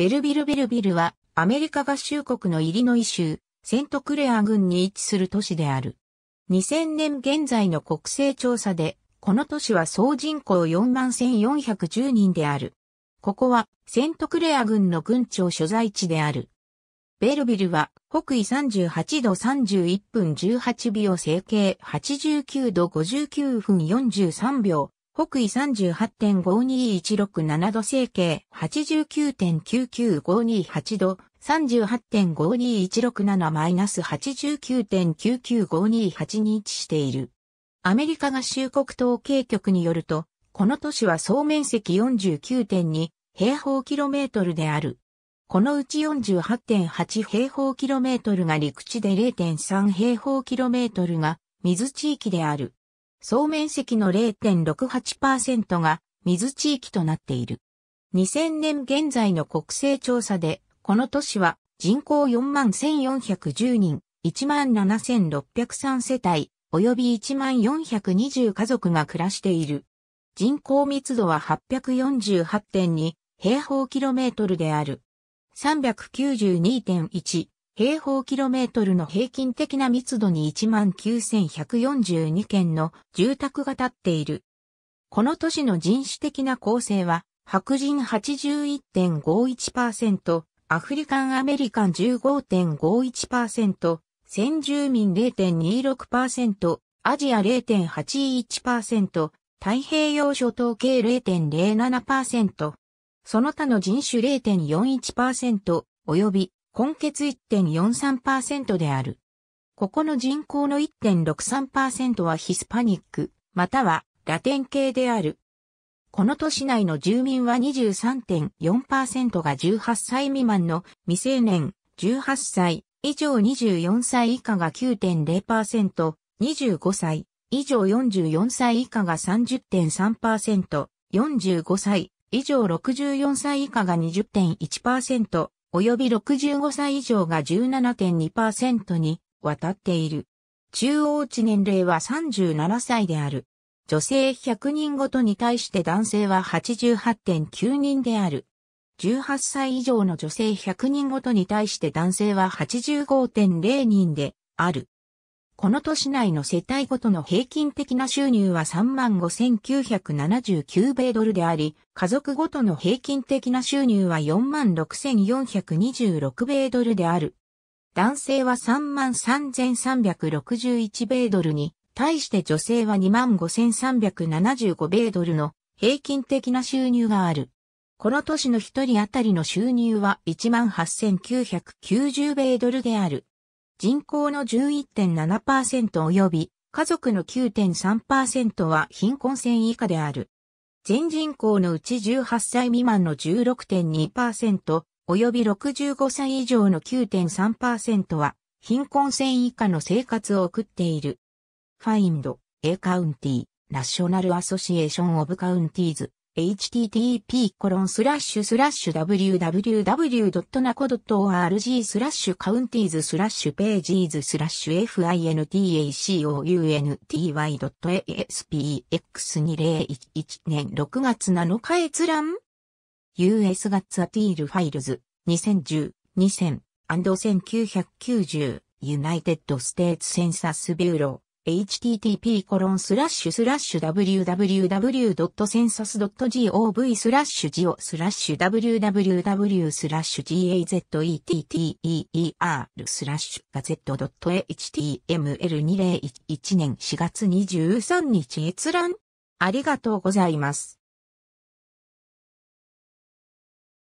ベルビルベルビルは、アメリカ合衆国のイリノイ州、セントクレア郡に位置する都市である。2000年現在の国勢調査で、この都市は総人口4万1410人である。ここは、セントクレア郡の郡庁所在地である。ベルビルは、北緯38度31分18秒、整形89度59分43秒、北緯38.52167度西形89.99528度38.52167-89.99528に位置している。アメリカ合衆国統計局によると、この都市は総面積49.2平方キロメートルである。このうち48.8平方キロメートルが陸地で0.3平方キロメートルが水地域である。総面積の0.68%が水地域となっている。2000年現在の国勢調査で、この都市は人口4万1410人、1万7603世帯、及び1万420家族が暮らしている。人口密度は848.2平方キロメートルである。392.1平方キロメートルの平均的な密度に19,142件の住宅が建っている。この都市の人種的な構成は、白人81.51%、アフリカンアメリカン15.51%、先住民0.26%、アジア0.81%、太平洋諸島計0.07%、その他の人種0.41%、及び根血1.43%である。ここの人口の1.63%はヒスパニック、またはラテン系である。この都市内の住民は23.4%が18歳未満の未成年、18歳以上24歳以下が9.0%、25歳以上44歳以下が30.3%、45歳以上64歳以下が20.1%、及び65歳以上が17.2%に渡っている。中央値年齢は37歳である。女性100人ごとに対して男性は88.9人である。18歳以上の女性100人ごとに対して男性は85.0人である。この都市内の世帯ごとの平均的な収入は35,979米ドルであり、家族ごとの平均的な収入は46,426米ドルである。男性は33,361米ドルに、対して女性は25,375米ドルの平均的な収入がある。この都市の一人当たりの収入は18,990米ドルである。人口の11.7%及び家族の9.3%は貧困線以下である。全人口のうち18歳未満の16.2%及び65歳以上の9.3%は貧困線以下の生活を送っている。Find A County National Association of Counties http://www.naco.org スラッシュカウンティーズスラッシュページーズスラッシュ fintacounty.aspx2011 年6月7日閲覧 US ガッツアピールファイルズ2010、2000、1990ユナイテッドステーツセンサスビューロ u http コロンスラッシュスラッシュ www.census.gov スラッシュジオスラッシュ www スラッシュ gazetteer スラッシュガ z。ット .html2011 年4月23日閲覧ありがとうございます。